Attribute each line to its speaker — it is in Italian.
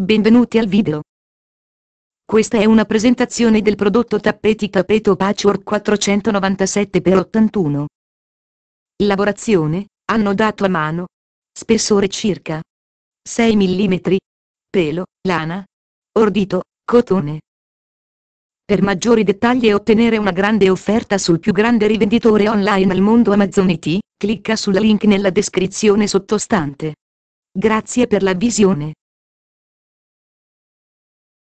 Speaker 1: Benvenuti al video. Questa è una presentazione del prodotto tappeti tappeto patchwork 497x81. Lavorazione, hanno dato a mano. Spessore circa 6 mm. Pelo, lana. Ordito, cotone. Per maggiori dettagli e ottenere una grande offerta sul più grande rivenditore online al mondo Amazon IT, clicca sul link nella descrizione sottostante. Grazie per la visione.